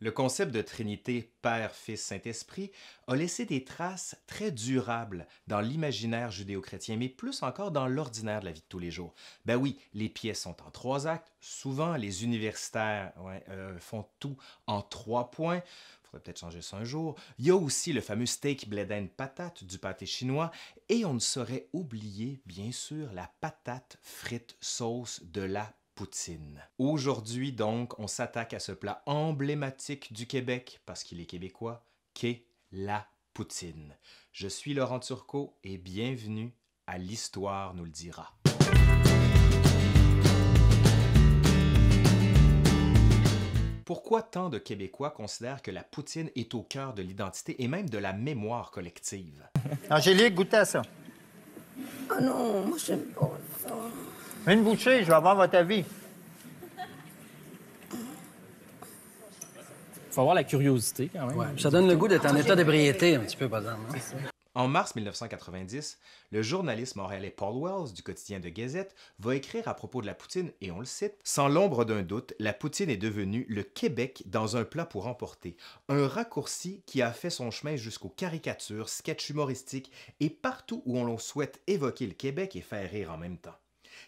Le concept de Trinité Père, Fils, Saint-Esprit a laissé des traces très durables dans l'imaginaire judéo-chrétien, mais plus encore dans l'ordinaire de la vie de tous les jours. Ben oui, les pièces sont en trois actes. Souvent, les universitaires euh, font tout en trois points. Faudrait peut-être changer ça un jour. Il y a aussi le fameux steak bledin patate du pâté chinois. Et on ne saurait oublier, bien sûr, la patate frite sauce de la poutine. Aujourd'hui donc, on s'attaque à ce plat emblématique du Québec, parce qu'il est québécois, qu'est la poutine. Je suis Laurent Turcot et bienvenue à L'Histoire nous le dira. Pourquoi tant de Québécois considèrent que la poutine est au cœur de l'identité et même de la mémoire collective? Angélique, goûte à ça. Ah non, moi j'aime pas ça. Une bouchée, je vais avoir votre avis. faut avoir la curiosité quand même. ça donne le goût d'être en état d'ébriété un petit peu, par exemple. Hein. En mars 1990, le journaliste montréalais Paul Wells du quotidien de Gazette va écrire à propos de la poutine et on le cite Sans l'ombre d'un doute, la poutine est devenue le Québec dans un plat pour emporter, un raccourci qui a fait son chemin jusqu'aux caricatures, sketchs humoristiques et partout où on l'on souhaite évoquer le Québec et faire rire en même temps.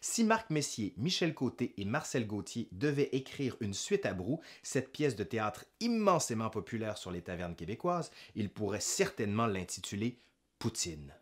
Si Marc Messier, Michel Côté et Marcel Gauthier devaient écrire une suite à Brou, cette pièce de théâtre immensément populaire sur les tavernes québécoises, ils pourraient certainement l'intituler Poutine.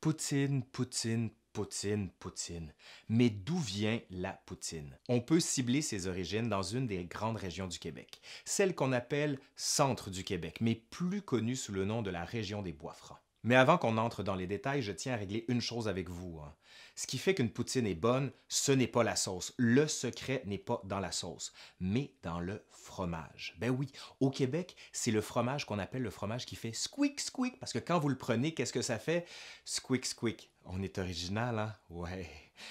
Poutine, Poutine, Poutine, Poutine. Mais d'où vient la Poutine? On peut cibler ses origines dans une des grandes régions du Québec, celle qu'on appelle Centre du Québec, mais plus connue sous le nom de la région des Bois-Francs. Mais avant qu'on entre dans les détails, je tiens à régler une chose avec vous. Hein. Ce qui fait qu'une poutine est bonne, ce n'est pas la sauce. Le secret n'est pas dans la sauce, mais dans le fromage. Ben oui, au Québec, c'est le fromage qu'on appelle le fromage qui fait squeak squeak, parce que quand vous le prenez, qu'est-ce que ça fait? Squeak squeak. On est original, hein? Ouais.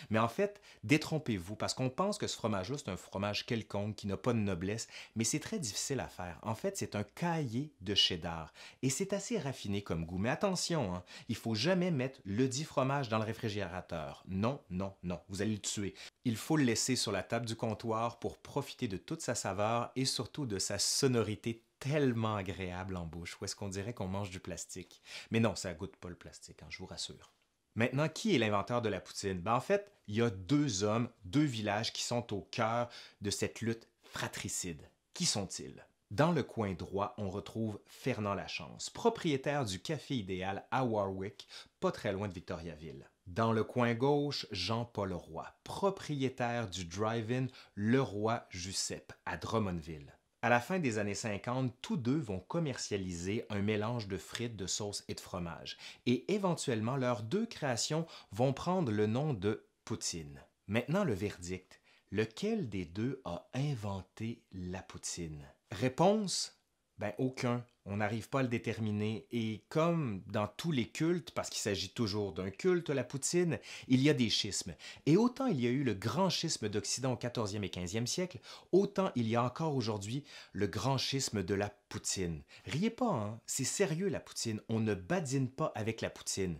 Mais en fait, détrompez-vous, parce qu'on pense que ce fromage-là, c'est un fromage quelconque qui n'a pas de noblesse, mais c'est très difficile à faire. En fait, c'est un cahier de cheddar, et c'est assez raffiné comme goût. Mais attention, hein, il faut jamais mettre le dit fromage dans le réfrigérateur. Non, non, non, vous allez le tuer. Il faut le laisser sur la table du comptoir pour profiter de toute sa saveur et surtout de sa sonorité tellement agréable en bouche, où est-ce qu'on dirait qu'on mange du plastique. Mais non, ça goûte pas le plastique, hein, je vous rassure. Maintenant, qui est l'inventeur de la poutine? Ben, en fait, il y a deux hommes, deux villages qui sont au cœur de cette lutte fratricide. Qui sont-ils? Dans le coin droit, on retrouve Fernand Lachance, propriétaire du Café Idéal à Warwick, pas très loin de Victoriaville. Dans le coin gauche, Jean-Paul Roy, propriétaire du drive-in Le Roi Jussep à Drummondville. À la fin des années 50, tous deux vont commercialiser un mélange de frites, de sauce et de fromage. Et éventuellement, leurs deux créations vont prendre le nom de poutine. Maintenant, le verdict. Lequel des deux a inventé la poutine? Réponse? Ben aucun on n'arrive pas à le déterminer. Et comme dans tous les cultes, parce qu'il s'agit toujours d'un culte, la poutine, il y a des schismes. Et autant il y a eu le grand schisme d'Occident au 14e et 15e siècle, autant il y a encore aujourd'hui le grand schisme de la poutine. Riez pas, hein. c'est sérieux la poutine, on ne badine pas avec la poutine.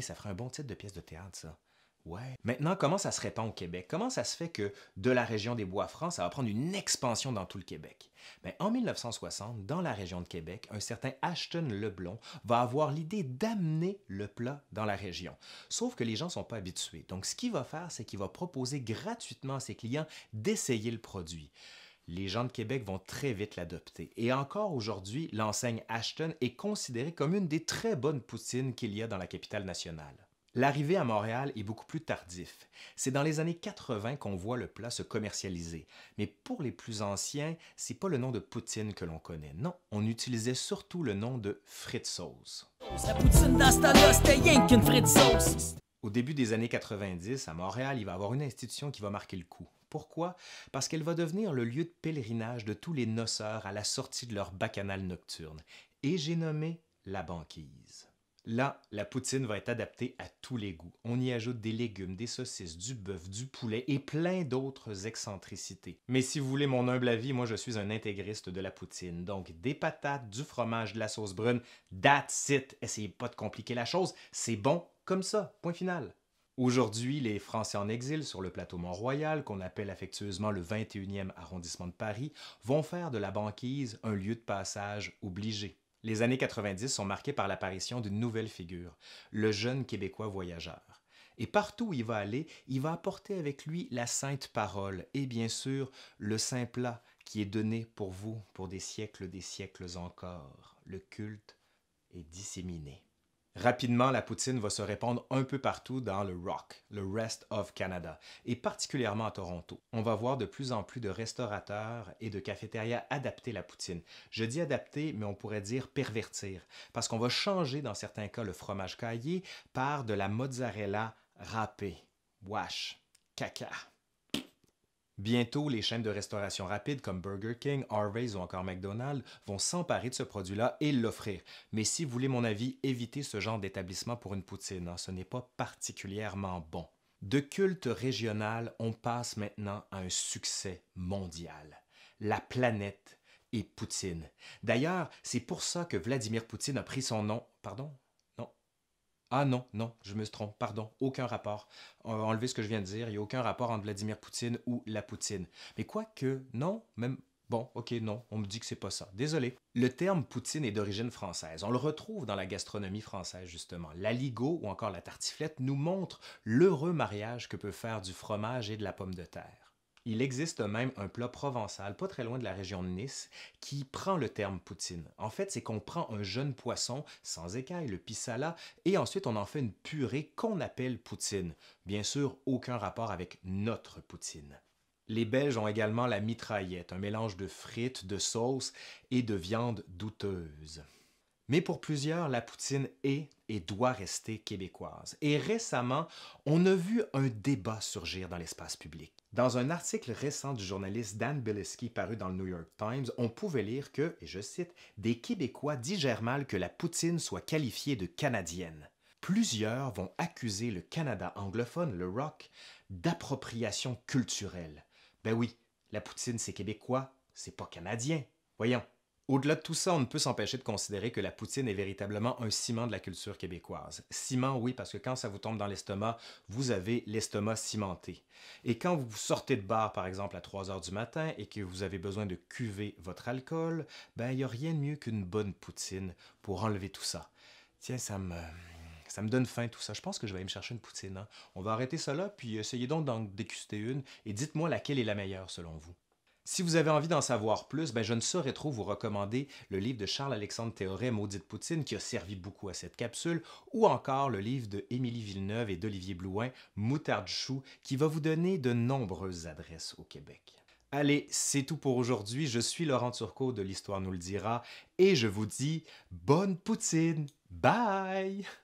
ça ferait un bon titre de pièce de théâtre, ça. Maintenant, comment ça se répand au Québec? Comment ça se fait que de la région des Bois-Francs, ça va prendre une expansion dans tout le Québec? Ben, en 1960, dans la région de Québec, un certain Ashton Leblon va avoir l'idée d'amener le plat dans la région. Sauf que les gens ne sont pas habitués. Donc, ce qu'il va faire, c'est qu'il va proposer gratuitement à ses clients d'essayer le produit les gens de Québec vont très vite l'adopter. Et encore aujourd'hui, l'enseigne Ashton est considérée comme une des très bonnes poutines qu'il y a dans la capitale nationale. L'arrivée à Montréal est beaucoup plus tardif. C'est dans les années 80 qu'on voit le plat se commercialiser. Mais pour les plus anciens, c'est pas le nom de poutine que l'on connaît. Non, on utilisait surtout le nom de frites sauce. Au début des années 90, à Montréal, il va y avoir une institution qui va marquer le coup. Pourquoi? Parce qu'elle va devenir le lieu de pèlerinage de tous les noceurs à la sortie de leur bacchanal nocturne. Et j'ai nommé la banquise. Là, la poutine va être adaptée à tous les goûts. On y ajoute des légumes, des saucisses, du bœuf, du poulet et plein d'autres excentricités. Mais si vous voulez mon humble avis, moi je suis un intégriste de la poutine. Donc des patates, du fromage, de la sauce brune, dat it. Essayez pas de compliquer la chose, c'est bon comme ça, point final. Aujourd'hui, les Français en exil sur le plateau Mont-Royal, qu'on appelle affectueusement le 21e arrondissement de Paris, vont faire de la banquise un lieu de passage obligé. Les années 90 sont marquées par l'apparition d'une nouvelle figure, le jeune Québécois voyageur. Et partout où il va aller, il va apporter avec lui la sainte parole et bien sûr le saint plat qui est donné pour vous pour des siècles des siècles encore. Le culte est disséminé. Rapidement, la poutine va se répandre un peu partout dans le Rock, le Rest of Canada, et particulièrement à Toronto. On va voir de plus en plus de restaurateurs et de cafétérias adapter la poutine. Je dis adapter, mais on pourrait dire pervertir, parce qu'on va changer dans certains cas le fromage caillé par de la mozzarella râpée. Wash, caca. Bientôt, les chaînes de restauration rapide comme Burger King, Harvey's ou encore McDonald's vont s'emparer de ce produit-là et l'offrir. Mais si vous voulez mon avis, évitez ce genre d'établissement pour une poutine, hein. ce n'est pas particulièrement bon. De culte régional, on passe maintenant à un succès mondial. La planète est Poutine. D'ailleurs, c'est pour ça que Vladimir Poutine a pris son nom. Pardon ah non, non, je me trompe, pardon, aucun rapport. On euh, enlever ce que je viens de dire, il n'y a aucun rapport entre Vladimir Poutine ou la Poutine. Mais quoique, non, même Bon, ok, non, on me dit que c'est pas ça. Désolé. Le terme poutine est d'origine française. On le retrouve dans la gastronomie française, justement. La Ligo, ou encore la tartiflette nous montre l'heureux mariage que peut faire du fromage et de la pomme de terre. Il existe même un plat provençal, pas très loin de la région de Nice, qui prend le terme poutine. En fait, c'est qu'on prend un jeune poisson sans écailles, le pisala, et ensuite on en fait une purée qu'on appelle poutine. Bien sûr, aucun rapport avec notre poutine. Les Belges ont également la mitraillette, un mélange de frites, de sauces et de viande douteuse. Mais pour plusieurs, la poutine est et doit rester québécoise. Et récemment, on a vu un débat surgir dans l'espace public. Dans un article récent du journaliste Dan Bileski paru dans le New York Times, on pouvait lire que, et je cite, des Québécois digèrent mal que la poutine soit qualifiée de canadienne. Plusieurs vont accuser le Canada anglophone, le rock, d'appropriation culturelle. Ben oui, la poutine c'est québécois, c'est pas canadien. Voyons, au-delà de tout ça, on ne peut s'empêcher de considérer que la poutine est véritablement un ciment de la culture québécoise. Ciment, oui, parce que quand ça vous tombe dans l'estomac, vous avez l'estomac cimenté. Et quand vous sortez de bar, par exemple, à 3 heures du matin et que vous avez besoin de cuver votre alcool, ben, il n'y a rien de mieux qu'une bonne poutine pour enlever tout ça. Tiens, ça me... Ça me donne faim tout ça. Je pense que je vais aller me chercher une poutine. Hein. On va arrêter ça là, puis essayez donc d'en déguster une et dites-moi laquelle est la meilleure selon vous. Si vous avez envie d'en savoir plus, ben, je ne saurais trop vous recommander le livre de Charles-Alexandre Théoret, Maudit Poutine, qui a servi beaucoup à cette capsule, ou encore le livre de Émilie Villeneuve et d'Olivier Blouin, Moutarde Chou, qui va vous donner de nombreuses adresses au Québec. Allez, c'est tout pour aujourd'hui. Je suis Laurent Turcot de l'Histoire nous le dira et je vous dis bonne poutine. Bye!